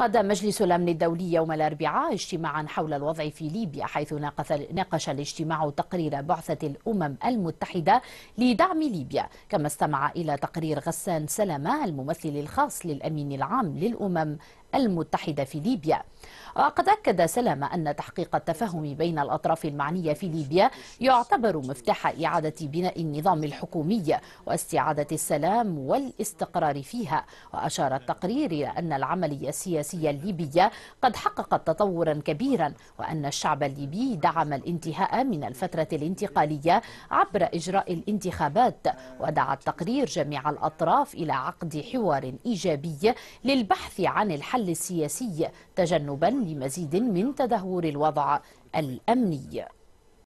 عقد مجلس الأمن الدولي يوم الأربعاء اجتماعا حول الوضع في ليبيا حيث ناقش الاجتماع تقرير بعثة الأمم المتحدة لدعم ليبيا كما استمع إلى تقرير غسان سلامة الممثل الخاص للأمين العام للأمم المتحدة في ليبيا وقد أكد سلام أن تحقيق التفاهم بين الأطراف المعنية في ليبيا يعتبر مفتاح إعادة بناء النظام الحكومي واستعادة السلام والاستقرار فيها وأشار التقرير إلى أن العملية السياسية السياسية الليبية قد حققت تطورا كبيرا وأن الشعب الليبي دعم الانتهاء من الفترة الانتقالية عبر إجراء الانتخابات ودعا التقرير جميع الأطراف إلى عقد حوار إيجابي للبحث عن الحل السياسي تجنبا لمزيد من تدهور الوضع الأمني